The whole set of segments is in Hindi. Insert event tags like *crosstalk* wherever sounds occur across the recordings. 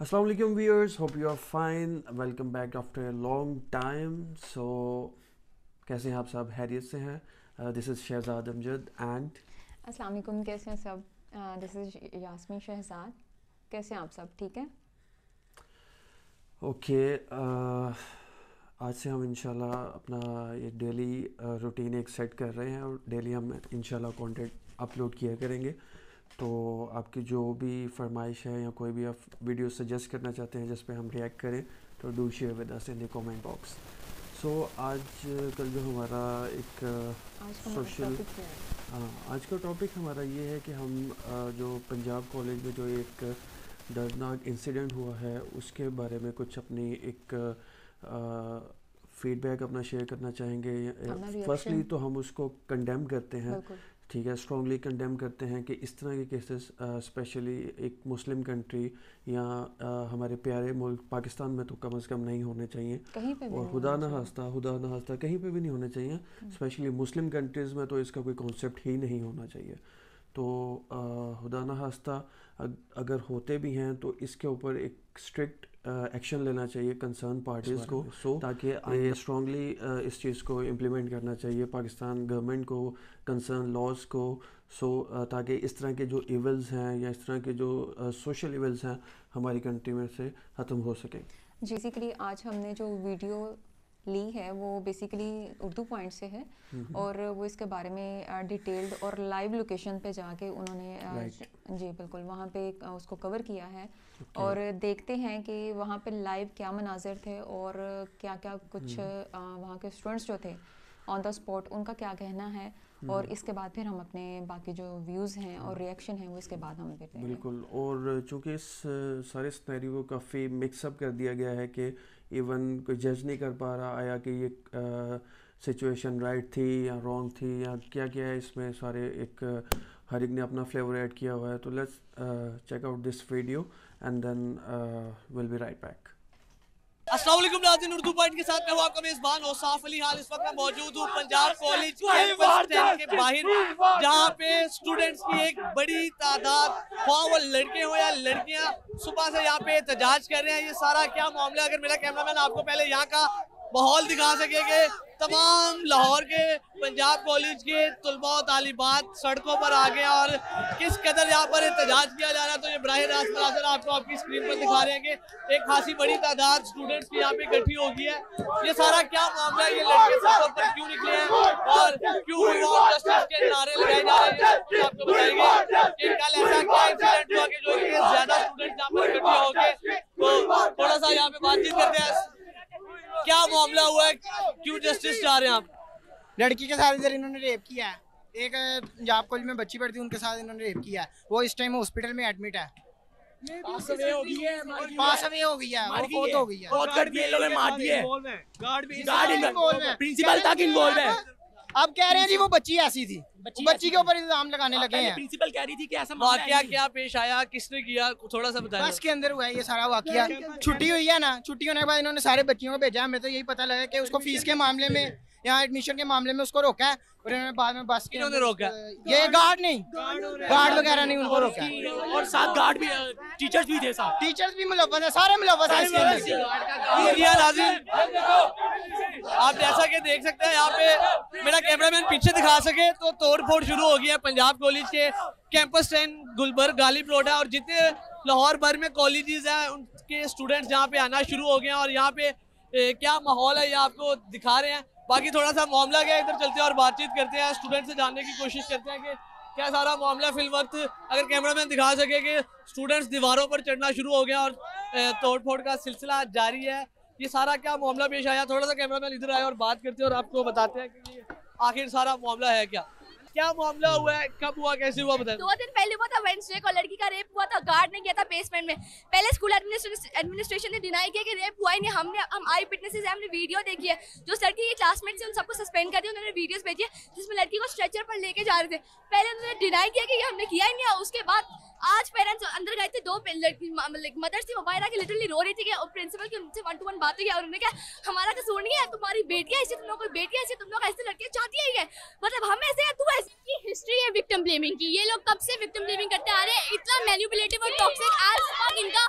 Aslam viewers hope you are fine welcome back after a long time so कैसे हैं आप सब हैरियत से हैं this is Shahzad Amjad and Aslam कैसे हैं सब दिस इज़ यासमी शहजाद कैसे हैं आप सब ठीक है ओके uh, आज से हम इंशाल्लाह अपना ये डेली रूटीन uh, एक सेट कर रहे हैं और डेली हम इंशाल्लाह कंटेंट अपलोड किया करेंगे uh, तो आपकी जो भी फरमाइश है या कोई भी आप वीडियो सजेस्ट करना चाहते हैं जिस पर हम रिएक्ट करें तो do share with us in the comment box so आज कल जो हमारा एक सोशल हाँ आज का टॉपिक हमारा ये है कि हम जो पंजाब कॉलेज में जो एक दर्दनाक इंसिडेंट हुआ है उसके बारे में कुछ अपनी एक फीडबैक अपना शेयर करना चाहेंगे फर्स्टली तो हम उसको कंडेम करते हैं ठीक है स्ट्रॉन्गली कंडेम करते हैं कि इस तरह के केसेस स्पेशली एक मुस्लिम कंट्री या uh, हमारे प्यारे मुल्क पाकिस्तान में तो कम अज़ कम नहीं होने चाहिए कहीं पे और खुदा ना हास्ता खुदा ना हास्ता कहीं पे भी नहीं होने चाहिए स्पेशली मुस्लिम कंट्रीज़ में तो इसका कोई कॉन्सेप्ट ही नहीं होना चाहिए तो खुदा ना हास्ता अगर होते भी हैं तो इसके ऊपर एक स्ट्रिक्ट एक्शन uh, लेना चाहिए कंसर्न पार्टीज़ को so, ताकि आई स्ट्रांगली uh, इस चीज़ को इम्प्लीमेंट करना चाहिए पाकिस्तान गवर्नमेंट को कंसर्न लॉज को सो so, uh, ताकि इस तरह के जो इवल्स हैं या इस तरह के जो सोशल uh, इवल्स हैं हमारी कंट्री में से ख़त्म हो सके बेसिकली आज हमने जो वीडियो ली है वो बेसिकली उर्दू पॉइंट से है हम्म। और वो इसके बारे में डिटेल्ड और लाइव लोकेशन पे जाके उन्होंने right. जी बिल्कुल वहाँ पे उसको कवर किया है okay. और देखते हैं कि वहाँ पे लाइव क्या मनाजिर थे और क्या क्या कुछ हम्म। वहाँ के स्टूडेंट्स जो थे ऑन द स्पॉट उनका क्या कहना है हम्म। और इसके बाद फिर हम अपने बाकी जो व्यूज़ हैं और रिएक्शन हैं वो इसके बाद हम देते बिल्कुल और चूँकि इस सारे स्नैरियो का काफ़ी मिक्सअप कर दिया गया है कि इवन कोई जज नहीं कर पा रहा आया कि ये सिचुएशन राइट थी या रॉन्ग थी या क्या क्या है इसमें सारे एक हर एक ने अपना फ्लेवर ऐड किया हुआ है तो let's check out this video and then will be right back Aslam नाजिन उर्दू पॉइंट के साथ मैं आपका मेजबान ओसाफ अली हाल इस वक्त मैं मौजूद हूँ पंजाब कॉलेज के बाहर जहाँ पे स्टूडेंट्स की एक बड़ी तादाद ख्वा वो लड़के हो या लड़कियाँ सुबह से यहाँ पे एहतजाज कर रहे हैं ये सारा क्या मामला अगर मेरा कैमरामैन आपको पहले यहाँ का माहौल दिखा सकेंगे तमाम लाहौर के पंजाब कॉलेज के तलबा तालिबात सड़कों पर आ गए और किस कदर यहाँ पर एहतजाज किया जा रहा है तो ये बरह रास्त आपको आपकी स्क्रीन पर दिखा रहे हैं कि एक खासी बड़ी तादाद स्टूडेंट्स की यहाँ पे इकट्ठी हो गई है ये सारा क्या मामला है ये लड़के सड़कों पर क्यों निकले हैं और क्यों जस्टिस के नारे लगाए जा रहे हैं आपको बताएंगे कि कल ऐसा क्या इंसिडेंट हुआ कि जो ज्यादा स्टूडेंट यहाँ पर इकट्ठे हो गए तो थोड़ा सा यहाँ पे बातचीत करते हैं क्या मामला हुआ है क्यों जस्टिस चाह रहे हैं आप लड़की के साथ इधर इन्होंने रेप किया है एक पंजाब कॉलेज में बच्ची पढ़ती है उनके साथ इन्होंने रेप किया है वो इस टाइम हॉस्पिटल में एडमिट है पास अवे हो गई है पास अवे हो गई है लोगों ने मार दिए गार्ड भी गार्ड इन्वॉल्व है प्रिंसिपल तक इन्वॉल्व है अब कह रहे हैं जी वो बच्ची ऐसी थी बच्ची के ऊपर इल्जाम लगाने लगे हैं प्रिंसिपल कह रही थी कि ऐसा वाकया क्या पेश आया किसने किया थोड़ा सा बताया बस के अंदर हुआ है ये सारा वाकया छुट्टी हुई है ना छुट्टी होने के बाद इन्होंने सारे बच्चियों को भेजा हमें तो यही पता लगा कि उसको फीस के मामले में यहाँ एडमिशन के मामले में उसको रोका है और इन्होंने बाद में बस इन्होंने रोका ये गार्ड नहीं गार्ड वगैरह नहीं उनको रोका और साथ गार्ड भी टीचर्स भी थे साथ टीचर्स भी मुलवस है सारे मुलवस है इसके अंदर आप जैसा कि देख सकते हैं यहाँ पे मेरा कैमरामैन पीछे दिखा सके तो, तो तोड़फोड़ शुरू हो गई है पंजाब कॉलेज के campus ten Gulberg Ghalib road है और जितने लाहौर भर में कॉलेजेस हैं उनके स्टूडेंट्स यहाँ पे आना शुरू हो गए हैं और यहाँ पे ए, क्या माहौल है ये आपको दिखा रहे हैं बाकी थोड़ा सा मामला क्या इधर चलते हैं और बातचीत करते हैं स्टूडेंट से जानने की कोशिश करते हैं कि क्या सारा मामला फिल वक्त तो अगर कैमरामैन दिखा सके कि स्टूडेंट्स दीवारों पर चढ़ना शुरू हो गया और तोड़फोड़ का सिलसिला जारी है ये सारा क्या मामला पेश आया थोड़ा सा कैमरा मैन इधर आया और बात करते हैं और आपको बताते हैं कि आखिर सारा मामला है क्या क्या मामला हुआ है कब हुआ कैसे हुआ बता दो दिन पहले हुआ था वेंसडे को लड़की का रेप हुआ था गार्ड ने किया था बेसमेंट में पहले स्कूल एडमिनिस्ट्रेशन ने डिनाई किया कि रेप हुआ ही नहीं हमने हम आई विटनेसेस हमने वीडियो देखी है जो लड़की की क्लासमेट से उन सबको सस्पेंड कर दिया उन्होंने वीडियोज भेजी जिसमें लड़की को स्ट्रेचर पर लेके जा रहे थे पहले उन्होंने डिनाई किया कि हमने किया ही नहीं उसके बाद आज पेरेंट्स अंदर गए थे दो लड़की मदर्स थी मोबाइल आके लिटरली रो रही थी और प्रिंसिपल की उनसे वन टू वन बात हुई और उन्होंने कहा हमारा कसूर तो नहीं है तुम्हारी बेटिया ऐसी तुम लोग बेटियां ऐसी तुम लोग ऐसे लड़कियाँ चाहती है मतलब हम ऐसे तू ऐसे हिस्ट्री है विक्टिम ब्लेमिंग की ये लोग कब से विक्टिम ब्लेमिंग करते आ रहे हैं इतना मैन्युपुलेटिव और टॉक्सिक एज फक इनका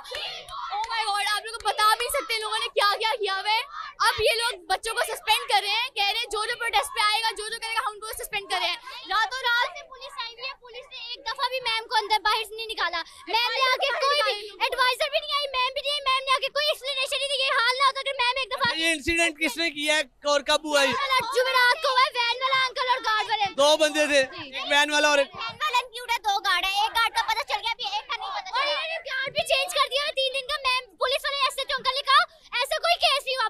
ओ माय गॉड आप लोग तो बता भी सकते हैं लोगों ने क्या क्या किया हुआ है अब ये लोग बच्चों को सस्पेंड कर रहे हैं कह रहे हैं जो जो प्रोटेस्ट पे आएगा जो जो करेगा हम उनको सस्पेंड कर रहे हैं रातों रात से पुलिस आई हुई है पुलिस ने एक दफा भी मैम को अंदर बाहर नहीं निकाला मैम ने आके कोई भी एडवाइजर भी नहीं आई मैम भी नहीं मैम ने आके कोई एक्सप्लेनेशन नहीं दी हाल ना होता तो अगर मैम एक दफा ये इंसिडेंट किसने किया और कब हुआ है जुमेरात को हुआ वैन वाला अंकल और गार्ड वाले दो बंदे थे मैन वाला और दो गार्ड है एक गार्ड का पता चल गया एक का नहीं पता चेंज कर दिया तीन दिन का मैम पुलिस वाले ऐसे अंकल ने कहा ऐसा कोई केस नहीं हुआ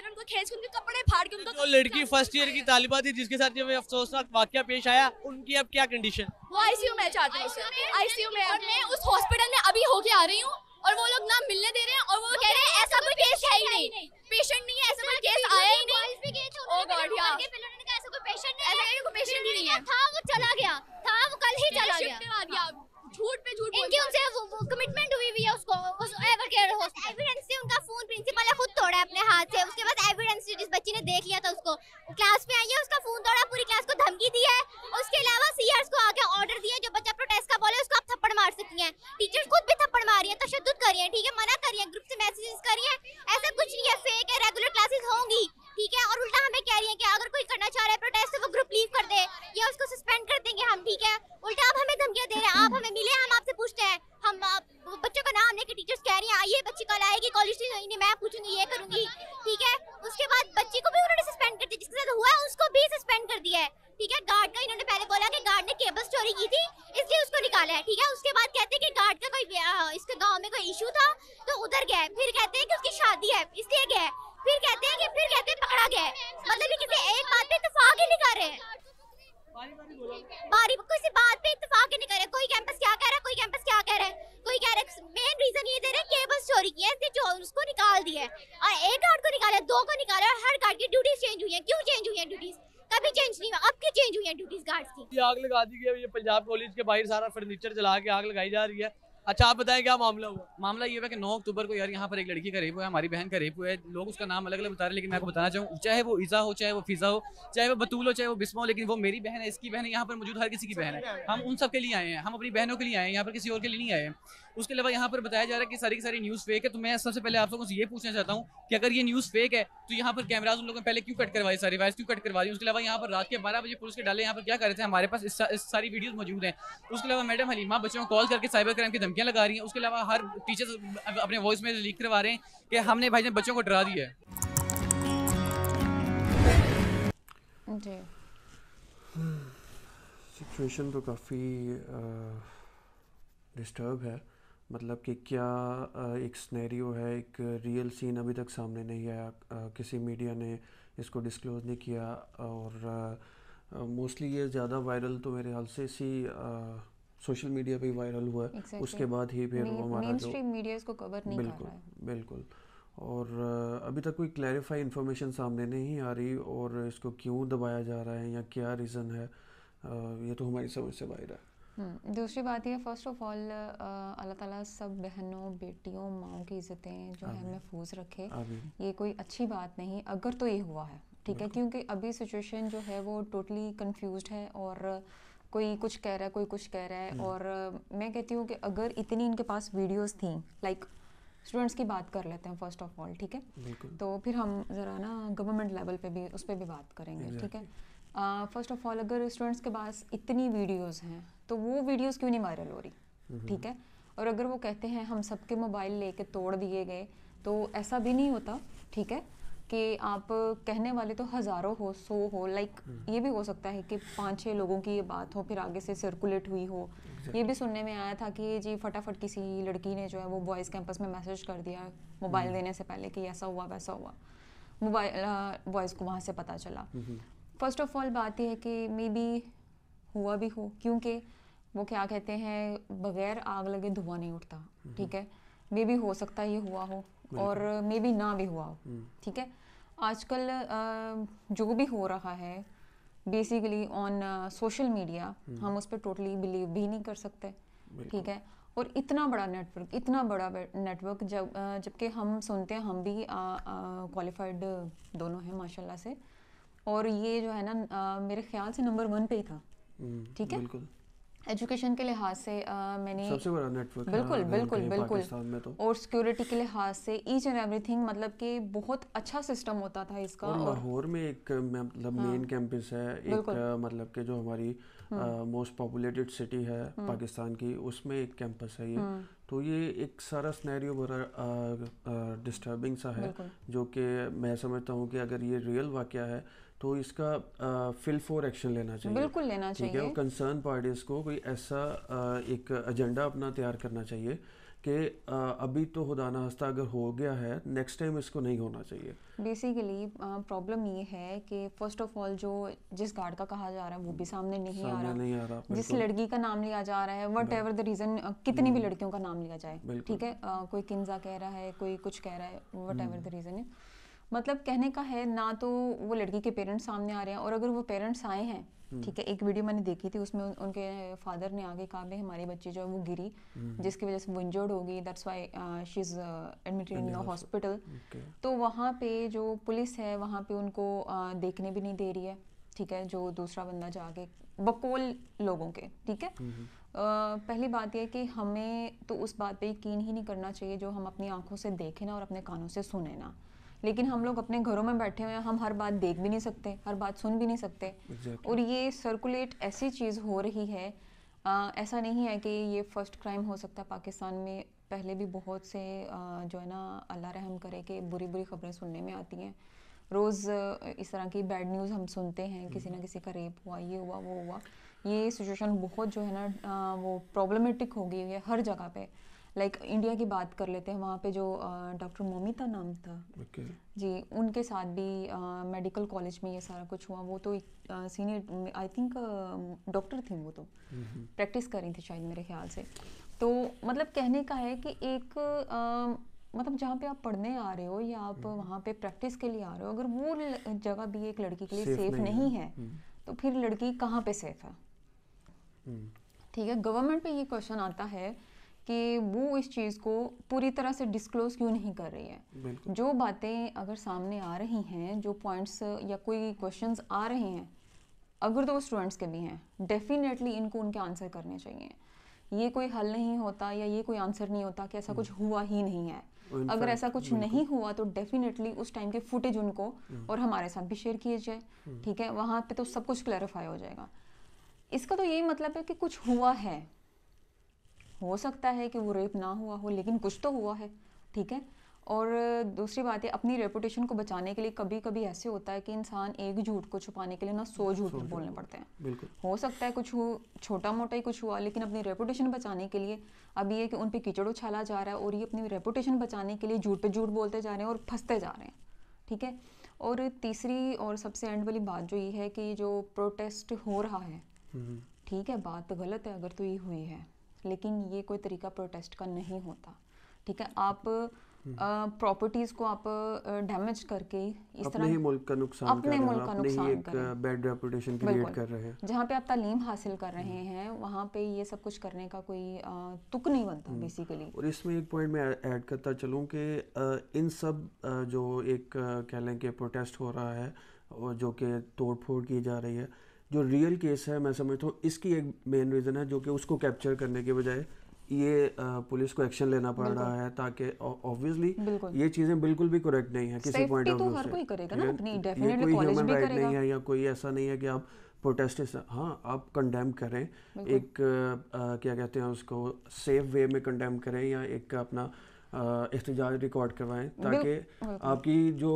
टीचर उनको खेच के उनके कपड़े फाड़ के उनको तो लड़की फर्स्ट ईयर की तालिबा थी जिसके साथ जब अफसोसनाक वाक्य पेश आया उनकी अब क्या कंडीशन वो आईसीयू में चाहते हैं आईसीयू में और मैं उस हॉस्पिटल में अभी होके आ रही हूँ और वो लोग ना मिलने दे रहे हैं और वो कह रहे हैं ऐसा कोई केस है ही नहीं पेशेंट नहीं है ऐसा कोई केस आया ही नहीं oh ऐसा कोई पेशेंट नहीं है था वो चला गया था वो कल ही चला गया झूठ पे झूठ इनकी उनसे वो, कमिटमेंट हुई हुई है उसको उस एवर केयर हॉस्पिटल एविडेंस से उनका फोन प्रिंसिपल ने खुद तोड़ा अपने हाथ से उसके बाद एविडेंस जिस बच्ची ने देख लिया था उसको क्लास में आई है उसका फोन तोड़ा पूरी क्लास को धमकी दी है उसके अलावा सीआरएस को आके ऑर्डर दिया जो बच्चा प्रोटेस्ट का बोले उसको आप थप्पड़ मार सकती हैं टीचर्स खुद भी थप्पड़ मार रही है कर रही है ठीक है मना कर रही है ग्रुप से मैसेजेस कर रही है ऐसा कुछ नहीं है फेक है रेगुलर क्लासेस होंगी ठीक है और उल्टा हमें कह रही है कि अगर कोई करना चाह रहा है प्रोटेस्ट तो वो ग्रुप लीव कर दे या उसको सस्पेंड कर देंगे हम ठीक है उल्टा अब हमें पंजाब कॉलेज के बाहर सारा फर्नीचर जला के आग लगाई जा रही है अच्छा आप बताएं क्या मामला हुआ मामला ये हुआ कि 9 अक्टूबर को यार यहाँ पर एक लड़की का रेप हुआ है हमारी बहन का रेप हुआ है लोग उसका नाम अलग अलग बता रहे हैं लेकिन मैं आपको बताना चाहूँ चाहे वो ईजा हो चाहे वो फिजा हो चाहे वो बतूल हो चाहे वो बिस्मा हो लेकिन वो मेरी बहन है इसकी बहन है यहाँ पर मौजूद हर किसी की बहन है हम उन सब के लिए आए हैं हम अपनी बहनों के लिए आए हैं यहाँ पर किसी और के लिए नहीं आए हैं उसके अलावा यहाँ पर बताया जा रहा है कि सारी की सारी न्यूज़ फेक है तो मैं सबसे पहले आप लोगों से ये पूछना चाहता हूँ कि अगर ये न्यूज़ फेक है तो यहाँ पर कैमराज उन लोगों ने पहले क्यों कट करवाए सारी वायरस क्यों कट करवा दी उसके अलावा यहाँ पर रात के बारह बजे पुलिस के डाले यहाँ पर क्या कर रहे थे हमारे पास इस सारी वीडियोज़ मौजूद हैं उसके अलावा मैडम हलीमा बच्चों को कॉल करके साइबर क्राइम की धमकी धमकियाँ लगा रही हैं उसके अलावा हर टीचर्स अपने वॉइस में लीक करवा रहे हैं कि हमने भाई ने बच्चों को डरा दिया है सिचुएशन तो काफ़ी डिस्टर्ब है मतलब कि क्या एक स्नैरियो है एक रियल सीन अभी तक सामने नहीं आया किसी मीडिया ने इसको डिस्क्लोज नहीं किया और मोस्टली ये ज़्यादा वायरल तो मेरे ख्याल से इसी सोशल मीडिया पे वायरल हुआ है exactly. उसके बाद ही फिर हमारा जो मीडिया इसको कवर नहीं बिल्कुल कर रहा है। बिल्कुल और अभी तक कोई क्लैरिफाई इन्फॉर्मेशन सामने नहीं आ रही और इसको क्यों दबाया जा रहा है या क्या रीज़न है ये तो हमारी समझ से बाहर है हम्म, दूसरी बात यह फर्स्ट ऑफ ऑल अल्लाह ताला सब बहनों बेटियों माओ की इज्जतें जो है महफूज रखे ये कोई अच्छी बात नहीं अगर तो ये हुआ है ठीक है क्योंकि अभी सिचुएशन जो है वो टोटली कंफ्यूज्ड है और uh, कोई कुछ कह रहा है कोई कुछ कह रहा है हम्म। और मैं कहती हूँ कि अगर इतनी इनके पास वीडियोस थी लाइक स्टूडेंट्स की बात कर लेते हैं फर्स्ट ऑफ ऑल ठीक है तो फिर हम ज़रा ना गवर्नमेंट लेवल पे भी उस पर भी बात करेंगे ठीक है फर्स्ट ऑफ ऑल अगर स्टूडेंट्स के पास इतनी वीडियोस हैं तो वो वीडियोस क्यों नहीं वायरल हो रही हम्म। ठीक है और अगर वो कहते हैं हम सबके मोबाइल लेके तोड़ दिए गए तो ऐसा भी नहीं होता ठीक है कि आप कहने वाले तो हज़ारों हो सौ हो लाइक हम्म। ये भी हो सकता है कि पाँच छः लोगों की ये बात हो फिर आगे से सर्कुलेट हुई हो exactly. ये भी सुनने में आया था कि जी फटाफट किसी लड़की ने जो है वो बॉयज़ कैंपस में मैसेज कर दिया मोबाइल हम्म। देने से पहले कि ऐसा हुआ वैसा हुआ मोबाइल बॉयज़ को वहाँ से पता चला फर्स्ट ऑफ ऑल बात यह है कि मे बी हुआ भी हो क्योंकि वो क्या कहते हैं बगैर आग लगे धुआं नहीं उठता ठीक है मे बी हो सकता है ये हुआ हो और मे बी ना भी हुआ हम्म। ठीक है आजकल जो भी हो रहा है बेसिकली ऑन सोशल मीडिया हम उस पर टोटली बिलीव भी नहीं कर सकते ठीक है और इतना बड़ा नेटवर्क इतना बड़ा नेटवर्क जब जबकि हम सुनते हैं हम भी क्वालिफाइड दोनों हैं माशाल्लाह से और ये जो है ना आ, मेरे ख्याल से नंबर वन पे ही था हम्म, ठीक है एजुकेशन के लिहाज से आ, मैंने सबसे बड़ा नेटवर्क बिल्कुल बिल्कुल बिल्कुल में तो। और सिक्योरिटी के लिहाज से ईच एंड एवरीथिंग मतलब कि बहुत अच्छा सिस्टम होता था इसका और लाहौर में एक मतलब मेन हाँ। कैंपस है एक मतलब के जो हमारी मोस्ट पॉपुलेटेड सिटी है हाँ। पाकिस्तान की उसमें एक कैंपस है ये हाँ। तो ये एक सारा स्नैरियो बड़ा डिस्टर्बिंग सा है जो कि मैं समझता हूँ कि अगर ये रियल वाक्य है तो इसका फिल फॉर एक्शन लेना चाहिए बिल्कुल लेना चाहिए ठीक है कंसर्न पार्टीज को कोई ऐसा uh, एक एजेंडा अपना तैयार करना चाहिए कि अभी तो खुदाना हस्ता अगर हो गया है नेक्स्ट टाइम इसको नहीं होना चाहिए बेसिकली प्रॉब्लम ये है कि फर्स्ट ऑफ ऑल जो जिस गार्ड का कहा जा रहा है वो भी सामने नहीं सामने आ रहा नहीं आ रहा जिस लड़की का नाम लिया जा रहा है वट एवर द रीज़न कितनी भी हम्म। लड़कियों का नाम लिया जाए ठीक है आ, कोई किन्जा कह रहा है कोई कुछ कह रहा है वट एवर द रीज़न है मतलब कहने का है ना तो वो लड़की के पेरेंट्स सामने आ रहे हैं और अगर वो पेरेंट्स आए हैं हम्म। ठीक है एक वीडियो मैंने देखी थी उसमें उन, उनके फादर ने आगे कहा भाई हमारी बच्ची जो है वो गिरी हम्म। जिसकी वजह से वो इंजर्ड होगी that's why she is admitted in the hospital तो वहाँ पे जो पुलिस है वहाँ पे उनको uh, देखने भी नहीं दे रही है ठीक है जो दूसरा बंदा जाके बकोल लोगों के ठीक है Uh, पहली बात यह कि हमें तो उस बात पे यकीन ही नहीं करना चाहिए जो हम अपनी आंखों से देखें ना और अपने कानों से सुने ना लेकिन हम लोग अपने घरों में बैठे हुए हैं हम हर बात देख भी नहीं सकते हर बात सुन भी नहीं सकते exactly. और ये सर्कुलेट ऐसी चीज़ हो रही है आ, ऐसा नहीं है कि ये फर्स्ट क्राइम हो सकता है पाकिस्तान में पहले भी बहुत से आ, जो है ना अल्लाह रहम करे कि बुरी बुरी खबरें सुनने में आती हैं रोज़ इस तरह की बैड न्यूज़ हम सुनते हैं किसी ना mm-hmm. किसी का रेप हुआ ये हुआ वो हुआ ये सिचुएशन बहुत जो है ना वो प्रॉब्लमेटिक हो गई है हर जगह पे लाइक like, इंडिया की बात कर लेते हैं वहाँ पे जो डॉक्टर मोमिता नाम था okay. जी उनके साथ भी मेडिकल कॉलेज में ये सारा कुछ हुआ वो तो एक सीनियर आई थिंक डॉक्टर थी वो तो प्रैक्टिस mm-hmm. कर रही थी शायद मेरे ख्याल से तो मतलब कहने का है कि एक आ, मतलब जहाँ पे आप पढ़ने आ रहे हो या आप mm-hmm. वहाँ पे प्रैक्टिस के लिए आ रहे हो अगर वो जगह भी एक लड़की के लिए सेफ, सेफ नहीं, नहीं है mm-hmm. तो फिर लड़की कहाँ पे सेफ है ठीक है गवर्नमेंट पे ये क्वेश्चन आता है कि वो इस चीज़ को पूरी तरह से डिस्क्लोज क्यों नहीं कर रही है जो बातें अगर सामने आ रही हैं जो पॉइंट्स या कोई क्वेश्चंस आ रहे हैं अगर तो वो स्टूडेंट्स के भी हैं डेफिनेटली इनको उनके आंसर करने चाहिए ये कोई हल नहीं होता या ये कोई आंसर नहीं होता कि ऐसा कुछ हम्म। हुआ ही नहीं है oh, अगर ऐसा कुछ नहीं हुआ तो डेफिनेटली उस टाइम के फुटेज उनको हम्म। और हमारे साथ भी शेयर किए जाए हम्म। ठीक है वहाँ पे तो सब कुछ क्लैरिफाई हो जाएगा इसका तो यही मतलब है कि कुछ हुआ है हो सकता है कि वो रेप ना हुआ हो लेकिन कुछ तो हुआ है ठीक है और दूसरी बात है अपनी रेपुटेशन को बचाने के लिए कभी कभी ऐसे होता है कि इंसान एक झूठ को छुपाने के लिए ना सौ झूठ बोलने पड़ते हैं हो सकता है कुछ छोटा मोटा ही कुछ हुआ लेकिन अपनी रेपुटेशन बचाने के लिए अब ये कि उन पर कीचड़ उछाला जा रहा है और ये अपनी रेपुटेशन बचाने के लिए झूठ पे झूठ बोलते जा रहे हैं और फंसते जा रहे हैं ठीक है और तीसरी और सबसे एंड वाली बात जो ये है कि जो प्रोटेस्ट हो रहा है हम्म। ठीक है बात गलत है अगर तो ये हुई है लेकिन ये कोई तरीका प्रोटेस्ट का नहीं होता ठीक है आप प्रॉपर्टीज हम्म। को आप डैमेज करके इस अपने तरह ही मुल्क का नुकसान अपने मुल्क का नुकसान कर रहे हैं जहाँ पे आप तालीम हासिल कर रहे हम्म। हैं वहाँ पे ये सब कुछ करने का कोई तुक नहीं बनता बेसिकली हम्म। और इसमें एक पॉइंट मैं ऐड करता चलूँ कि इन सब जो एक कह लें कि प्रोटेस्ट हो रहा है और जो कि तोड़ फोड़ की जा रही है जो रियल केस है मैं समझता हूँ इसकी एक मेन रीज़न है जो कि उसको कैप्चर करने के बजाय ये पुलिस को एक्शन लेना पड़ रहा है ताकि ऑब्वियसली ये चीजें बिल्कुल भी करेक्ट नहीं है किसी पॉइंट ऑफ व्यू से ये कोई ह्यूमन राइट नहीं है या कोई ऐसा नहीं है कि आप प्रोटेस्ट हाँ आप कंडेम करें एक आ, क्या कहते हैं उसको सेफ वे में कंडेम करें या एक अपना एहतजाज रिकॉर्ड करवाएं ताकि आपकी जो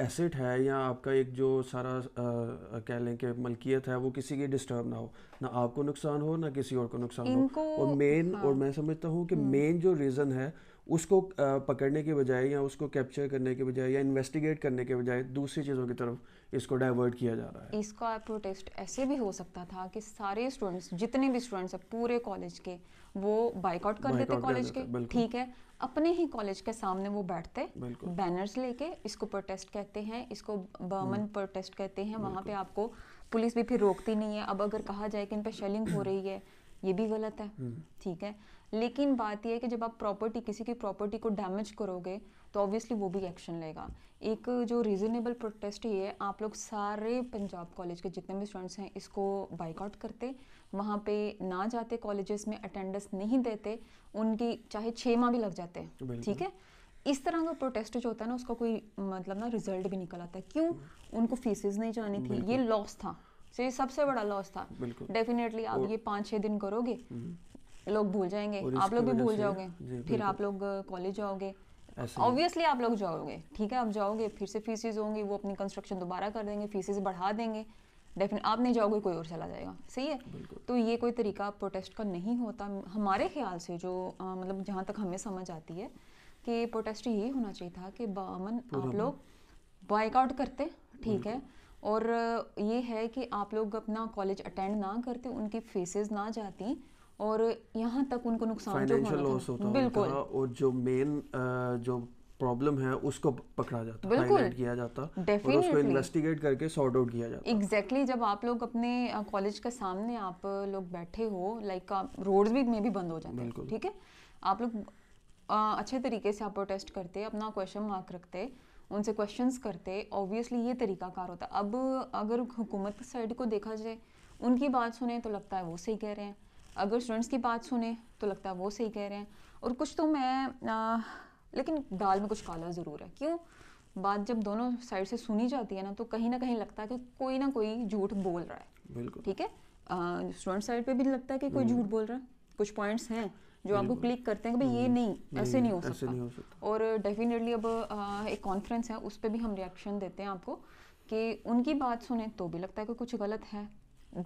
एसेट है या आपका एक जो सारा कह लें कि मलकियत है वो किसी की डिस्टर्ब ना हो ना आपको नुकसान हो ना किसी और को नुकसान हो और मेन हाँ। और मैं समझता हूँ कि मेन हम्म। जो रीज़न है उसको पकड़ने के बजाय या उसको कैप्चर करने के बजाय या इन्वेस्टिगेट करने के बजाय दूसरी चीज़ों की तरफ इसको डाइवर्ट किया जा रहा है इसका प्रोटेस्ट ऐसे भी हो सकता था कि सारे स्टूडेंट्स जितने भी स्टूडेंट्स हैं पूरे कॉलेज के वो बाइकआउट कर लेते कॉलेज के ठीक है अपने ही कॉलेज के सामने वो बैठते बैनर्स लेके इसको प्रोटेस्ट कहते हैं इसको बर्मन हम्म। प्रोटेस्ट कहते हैं वहाँ पे आपको पुलिस भी फिर रोकती नहीं है अब अगर कहा जाए कि इन पर शेलिंग हो *clears throat* रही है ये भी गलत है हम्म। ठीक है लेकिन बात यह है कि जब आप प्रॉपर्टी किसी की प्रॉपर्टी को डैमेज करोगे तो ऑब्वियसली वो भी एक्शन लेगा एक जो रीज़नेबल प्रोटेस्ट ये है आप लोग सारे पंजाब कॉलेज के जितने भी स्टूडेंट्स हैं इसको बाइकआउट करते वहाँ पे ना जाते कॉलेजेस में अटेंडेंस नहीं देते उनकी चाहे छः माह भी लग जाते हैं ठीक है इस तरह का प्रोटेस्ट जो होता है ना उसका कोई मतलब ना रिजल्ट भी निकल आता है क्यों उनको फीसिस नहीं जानी थी ये लॉस था ये सबसे बड़ा लॉस था डेफिनेटली आप ये पाँच छः दिन करोगे हम्म। लोग भूल जाएंगे आप लोग भी भूल जाओगे फिर आप लोग कॉलेज जाओगे ऑब्वियसली आप लोग जाओगे ठीक है आप जाओगे फिर से फीसिस होंगी वो अपनी कंस्ट्रक्शन दोबारा कर देंगे फीसिस बढ़ा देंगे डेफिनेट आप नहीं जाओगे कोई और चला जाएगा सही है तो ये कोई तरीका प्रोटेस्ट का नहीं होता हमारे ख्याल से जो आ, मतलब जहाँ तक हमें समझ आती है कि प्रोटेस्ट यही होना चाहिए था कि बामन आप लोग बाइकआउट करते ठीक है और ये है कि आप लोग अपना कॉलेज अटेंड ना करते उनकी फ़ीसेज ना जाती और यहाँ तक उनको नुकसान जो होना लॉस होता बिल्कुल और जो मेन जो प्रॉब्लम है उसको पकड़ा जाता बिल्कुल किया जाता और उसको इन्वेस्टिगेट करके सॉर्ट आउट किया जाता एग्जैक्टली exactly, जब आप लोग अपने कॉलेज के सामने आप लोग बैठे हो लाइक रोड्स भी में भी बंद हो जाते हैं ठीक है आप लोग अच्छे तरीके से आप प्रोटेस्ट करते अपना क्वेश्चन मार्क रखते उनसे क्वेश्चन करते ऑब्वियसली ये तरीका कार होता अब अगर हुकूमत की साइड को देखा जाए उनकी बात सुने तो लगता है वो सही कह रहे हैं अगर स्टूडेंट्स की बात सुने तो लगता है वो सही कह रहे हैं और कुछ तो मैं आ, लेकिन दाल में कुछ काला ज़रूर है क्यों बात जब दोनों साइड से सुनी जाती है ना तो कहीं ना कहीं लगता है कि कोई ना कोई झूठ बोल रहा है बिल्कुल ठीक है स्टूडेंट साइड पे भी लगता है कि कोई हम्म। झूठ बोल रहा है कुछ पॉइंट्स हैं जो आपको क्लिक करते हैं कि भाई ये हम्म। नहीं, नहीं ऐसे नहीं हो सकता, नहीं हो सकता। और डेफिनेटली अब एक कॉन्फ्रेंस है उस पर भी हम रिएक्शन देते हैं आपको कि उनकी बात सुने तो भी लगता है कि कुछ गलत है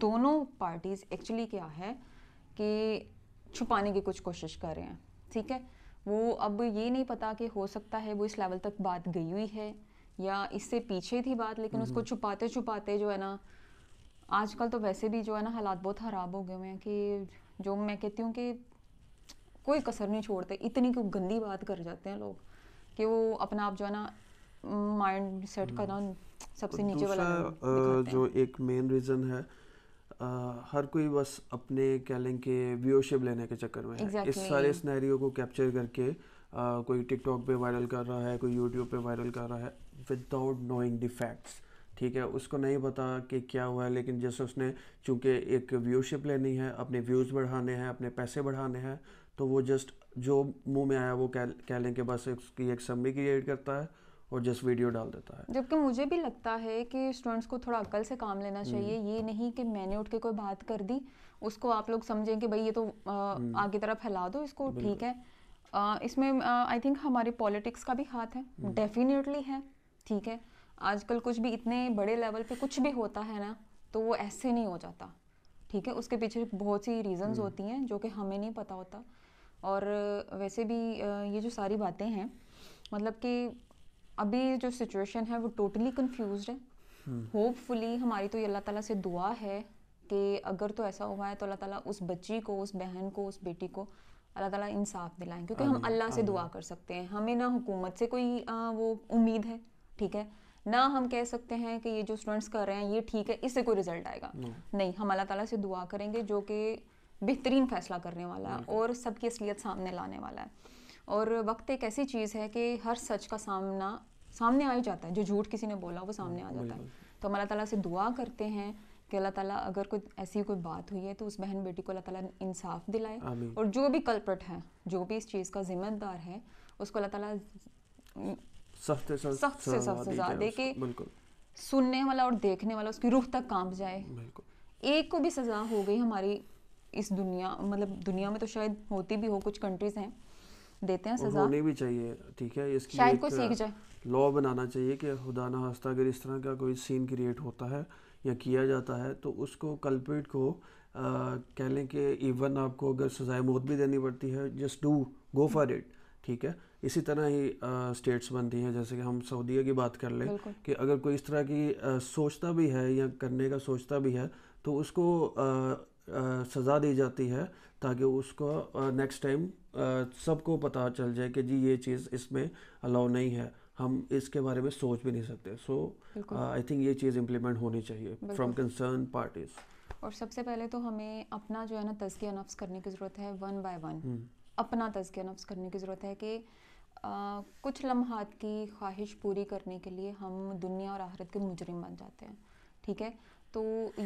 दोनों पार्टीज एक्चुअली क्या है कि छुपाने की कुछ कोशिश कर रहे हैं ठीक है वो अब ये नहीं पता कि हो सकता है वो इस लेवल तक बात गई हुई है या इससे पीछे थी बात लेकिन उसको हम्म। छुपाते छुपाते जो है ना आजकल तो वैसे भी जो है ना हालात बहुत ख़राब हो गए हुए हैं कि जो मैं कहती हूँ कि कोई कसर नहीं छोड़ते इतनी क्यों गंदी बात कर जाते हैं लोग कि वो अपना आप जो है ना माइंड सेट करना हम्म। सबसे नीचे वाला जो एक मेन रीज़न है हर कोई बस अपने कह लें कि व्यूअरशिप लेने के चक्कर में exactly. है इस सारे स्नैरियो को कैप्चर करके आ, कोई टिकटॉक पे वायरल कर रहा है कोई यूट्यूब पे वायरल कर रहा है विदाउट नोइंग द फैक्ट्स ठीक है उसको नहीं पता कि क्या हुआ है लेकिन जैसे उसने चूंकि एक व्यूअरशिप लेनी है अपने व्यूज़ बढ़ाने हैं अपने पैसे बढ़ाने हैं तो वो जस्ट जो मुंह में आया वो कह कह लें कि बस उसकी एक सम्मी क्रिएट करता है और जस्ट वीडियो डाल देता है जबकि मुझे भी लगता है कि स्टूडेंट्स को थोड़ा अक्ल से काम लेना हम्म। चाहिए ये नहीं कि मैंने उठ के कोई बात कर दी उसको आप लोग समझें कि भाई ये तो हम्म। आगे तरफ फैला दो इसको ठीक है इसमें आई थिंक हमारे पॉलिटिक्स का भी हाथ है डेफिनेटली हम्म। है ठीक है आजकल कुछ भी इतने बड़े लेवल पे कुछ भी होता है ना तो वो ऐसे नहीं हो जाता ठीक है उसके पीछे बहुत सी रीजंस होती हैं जो कि हमें नहीं पता होता और वैसे भी ये जो सारी बातें हैं मतलब कि अभी जो सिचुएशन है वो टोटली कंफ्यूज है होपफुली hmm. हमारी तो ये अल्लाह ताला से दुआ है कि अगर तो ऐसा हुआ है तो अल्लाह ताला उस बच्ची को उस बहन को उस बेटी को अल्लाह ताला इंसाफ दिलाएं क्योंकि हम अल्लाह से दुआ कर सकते हैं हमें ना हुकूमत से कोई आ, वो उम्मीद है ठीक है ना हम कह सकते हैं कि ये जो स्टूडेंट्स कर रहे हैं ये ठीक है इससे कोई रिजल्ट आएगा नहीं हम अल्लाह ताला से दुआ करेंगे जो कि बेहतरीन फैसला करने वाला है और सबकी असलियत सामने लाने वाला है और वक्त एक ऐसी चीज़ है कि हर सच का सामना सामने आ ही जाता है जो झूठ किसी ने बोला वो सामने आ हाँ, जाता है तो हम अल्लाह ताला से दुआ करते हैं कि अल्लाह ताला अगर कोई ऐसी कोई बात हुई है तो उस बहन बेटी को अल्लाह ताला इंसाफ दिलाए और जो भी कल्पट है जो भी इस चीज़ का जिम्मेदार है उसको अल्लाह ताला सख्त से सख्त सजा दे के सुनने वाला और देखने वाला उसकी रूह तक कांप जाए एक को भी सजा हो गई हमारी इस दुनिया मतलब दुनिया में तो शायद होती भी हो कुछ कंट्रीज हैं देते हैं सजा होनी भी चाहिए ठीक है इसकी शायद कोई सीख जाए लॉ बनाना चाहिए कि खुदा ना हस्ता अगर इस तरह का कोई सीन क्रिएट होता है या किया जाता है तो उसको कल्पेट को कह लें कि इवन आपको अगर सजाए मौत भी देनी पड़ती है just do go for it ठीक है इसी तरह ही स्टेट्स बनती हैं जैसे कि हम सऊदीया की बात कर लें कि अगर कोई इस तरह की आ, सोचता भी है या करने का सोचता भी है तो उसको सज़ा दी जाती है ताकि उसको नेक्स्ट टाइम सबको पता चल जाए कि जी ये चीज़ इसमें अलाउ नहीं है हम इसके बारे में सोच भी नहीं सकते सो आई थिंक ये चीज़ इम्प्लीमेंट होनी चाहिए फ्रॉम कंसर्न पार्टीज और सबसे पहले तो हमें अपना जो है ना तजकिया नफ्स करने की ज़रूरत है वन बाय वन अपना तजकिया नफ्स करने की ज़रूरत है कि आ, uh, कुछ लम्हात की ख्वाहिश पूरी करने के लिए हम दुनिया और आहरत के मुजरिम बन जाते हैं ठीक है तो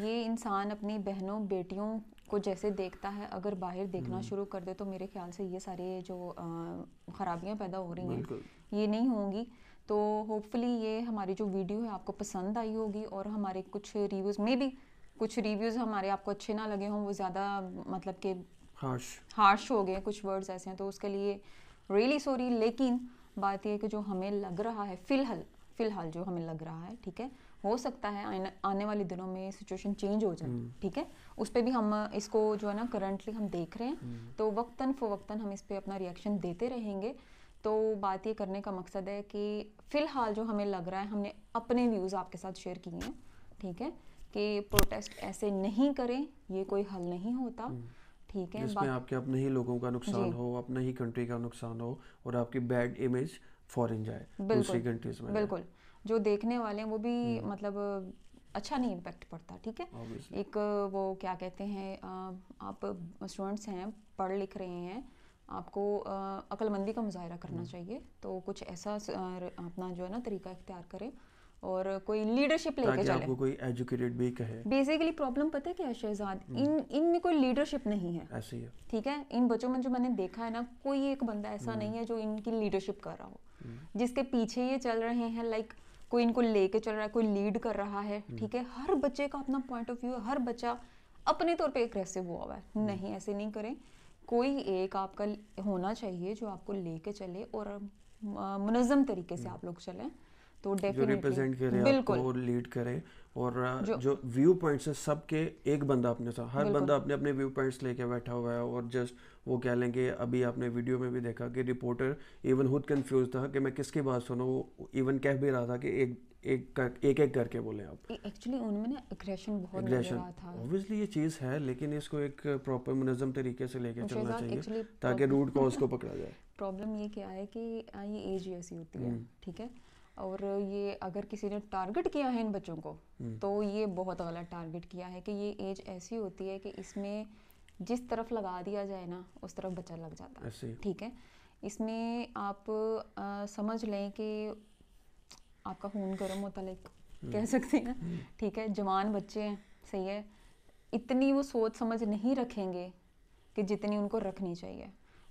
ये इंसान अपनी बहनों बेटियों को जैसे देखता है अगर बाहर देखना हम्म। शुरू कर दे तो मेरे ख्याल से ये सारे जो ख़राबियाँ पैदा हो रही हैं ये नहीं होंगी तो होपफुली ये हमारी जो वीडियो है आपको पसंद आई होगी और हमारे कुछ रिव्यूज़ में भी कुछ रिव्यूज़ हमारे आपको अच्छे ना लगे हों वो ज़्यादा मतलब के हार्श हार्श हो गए कुछ वर्ड्स ऐसे हैं तो उसके लिए रियली सॉरी लेकिन बात यह है कि जो हमें लग रहा है फ़िलहाल फ़िलहाल जो हमें लग रहा है ठीक है हो सकता है आने वाले दिनों में सिचुएशन चेंज हो जाए हम्म। ठीक है उस पर भी हम इसको जो है ना करंटली हम देख रहे हैं हम्म। तो वक्तन फ़ोवक्ता हम इस पर अपना रिएक्शन देते रहेंगे तो बात ये करने का मकसद है कि फ़िलहाल जो हमें लग रहा है हमने अपने व्यूज़ आपके साथ शेयर किए हैं ठीक है कि प्रोटेस्ट ऐसे नहीं करें ये कोई हल नहीं होता हम्म। ठीक है जिसमें आपके अपने ही लोगों का नुकसान हो अपने ही कंट्री का नुकसान हो और आपकी बैड इमेज फॉरेन जाए दूसरी कंट्रीज में बिल्कुल जो देखने वाले हैं वो भी हम्म। मतलब अच्छा नहीं इम्पैक्ट पड़ता ठीक है Obviously. एक वो क्या कहते हैं आप स्टूडेंट्स हैं पढ़ लिख रहे हैं आपको अक्लमंदी का मुजाहरा करना हम्म। चाहिए तो कुछ ऐसा अपना जो है ना तरीका इख्तियार करें और कोई लीडरशिप लेके चले आपको कोई एजुकेटेड भी कहे बेसिकली प्रॉब्लम पता है क्या शहजाद हम्म। इन इनमें कोई लीडरशिप नहीं है ऐसे ही ठीक है इन बच्चों में जो मैंने देखा है ना कोई एक बंदा ऐसा नहीं है जो इनकी लीडरशिप कर रहा हो जिसके पीछे ये चल रहे हैं लाइक कोई इनको लेके चल रहा है कोई लीड कर रहा है हम्म। ठीक है हर बच्चे का अपना पॉइंट ऑफ व्यू है हर बच्चा अपने तौर पे एग्रेसिव हुआ हुआ है हम्म। नहीं ऐसे नहीं करें कोई एक आपका होना चाहिए जो आपको लेके चले और मुनज़म तरीके से हम्म। आप लोग चलें तो जो रिप्रेजेंट करे आपको लीड करे और uh, जो, जो व्यू पॉइंट्स है सबके एक बंदा अपने साथ हर बंदा अपने अपने व्यू पॉइंट्स लेके बैठा हुआ है और जस्ट वो कह लें कि अभी आपने वीडियो में भी देखा कि रिपोर्टर इवन खुद कंफ्यूज था कि मैं किसकी बात सुनूँ वो इवन कह भी रहा था कि एक एक कर, एक एक करके बोले आप एक्चुअली उनमें ना एग्रेशन बहुत एग्रेशन था ऑब्वियसली ये चीज है लेकिन इसको एक प्रॉपर मुनजम तरीके से लेके चलना चाहिए ताकि रूट कॉज को पकड़ा जाए प्रॉब्लम *laughs* ये क्या है कि हाँ, ये एज ऐसी e होती है हम्म। ठीक है और ये अगर किसी ने टारगेट किया है इन बच्चों को हम्म। तो ये बहुत गलत टारगेट किया है कि ये एज ऐसी होती है कि इसमें जिस तरफ लगा दिया जाए ना उस तरफ बच्चा लग जाता है ठीक है इसमें आप आ, समझ लें कि आपका खून गर्म होता लाइक हम्म। कह सकते हैं हम्म। ठीक है जवान बच्चे हैं सही है इतनी वो सोच समझ नहीं रखेंगे कि जितनी उनको रखनी चाहिए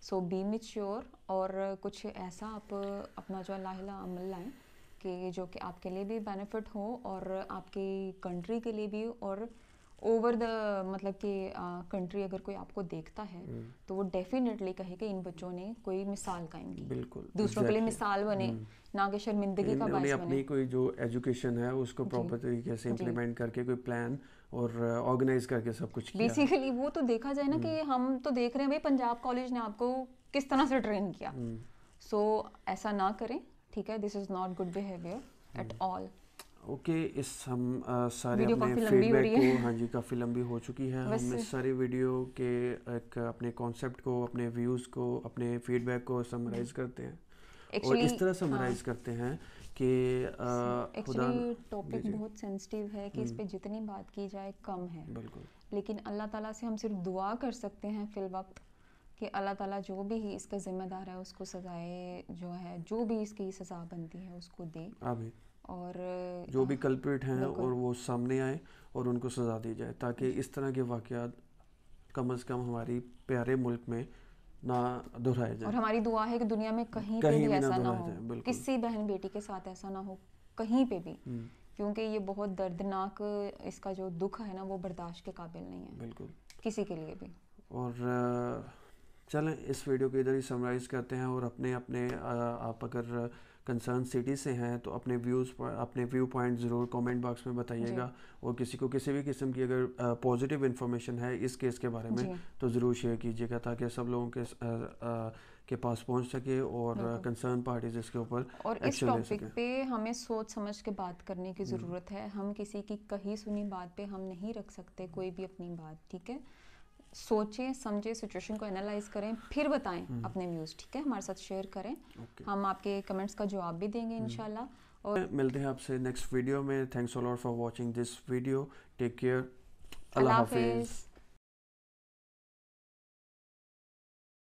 सो बी मिच्योर और कुछ ऐसा आप अपना जो लाहिला अमल लाएँ कि जो कि आपके लिए भी बेनिफिट हो और आपकी कंट्री के लिए भी और ओवर द मतलब कि कंट्री अगर कोई आपको देखता है हम्म। तो वो डेफिनेटली कहे कि इन बच्चों ने कोई मिसाल कायम की बिल्कुल दूसरों के लिए मिसाल बने हम्म। ना कि शर्मिंदगी का बने अपनी कोई जो एजुकेशन है उसको प्रॉपर तरीके से इम्प्लीमेंट करके कोई प्लान और ऑर्गेनाइज करके सब कुछ बेसिकली वो तो देखा जाए ना कि हम्म। हम तो देख रहे हैं भाई पंजाब कॉलेज ने आपको किस तरह से ट्रेन किया सो ऐसा ना करें ठीक है this is not good behaviour at all okay इस हम आ, सारे अपने फीडबैक को हाँ जी काफ़ी लंबी हो चुकी है हम इस सारी वीडियो के एक अपने कॉन्सेप्ट को अपने व्यूज़ को अपने फीडबैक को समराइज hmm. करते हैं Actually, और इस तरह समराइज हाँ, करते हैं कि एक्चुअली टॉपिक बहुत सेंसिटिव है कि इस hmm. पे जितनी बात की जाए कम है बिल्कुल लेकिन अल्लाह ताला से हम सिर्फ दुआ कर सकते हैं फिल वक्त कि अल्लाह ताला जो भी ही इसका ज़िम्मेदार है उसको सजाए जो है जो भी इसकी सज़ा बनती है उसको दे आमीन और जो भी कल्पिट हाँ, हैं और वो सामने आए और उनको सज़ा दी जाए ताकि इस तरह के वाक़ात कम अज़ कम हमारी प्यारे मुल्क में ना दोहराए जाए और हमारी दुआ है कि दुनिया में कहीं, कहीं पे भी ऐसा ना हो किसी बहन बेटी के साथ ऐसा ना हो कहीं पे भी हम्म। क्योंकि ये बहुत दर्दनाक इसका जो दुख है ना वो बर्दाश्त के काबिल नहीं है बिल्कुल किसी के लिए भी और चलें इस वीडियो को इधर ही समराइज़ करते हैं और अपने अपने आप अगर कंसर्न सिटी से हैं तो अपने व्यूज़ अपने व्यू पॉइंट ज़रूर कमेंट बॉक्स में बताइएगा और किसी को किसी भी किस्म की अगर पॉजिटिव इन्फॉर्मेशन है इस केस के बारे में तो ज़रूर शेयर कीजिएगा ताकि सब लोगों के आ, आ, के पास पहुंच सके और कंसर्न पार्टीज इसके ऊपर और इस टॉपिक पे हमें सोच समझ के बात करने की हम्म। ज़रूरत है हम किसी की कही सुनी बात पे हम नहीं रख सकते कोई भी अपनी बात ठीक है सोचें समझें सिचुएशन को एनालाइज करें फिर बताएं हम्म। अपने व्यूज़ ठीक है हमारे साथ शेयर करें okay. हम आपके कमेंट्स का जवाब भी देंगे हम्म। इनशाला और मिलते हैं आपसे नेक्स्ट वीडियो में thanks for watching this video take care अल्लाह हाफिज़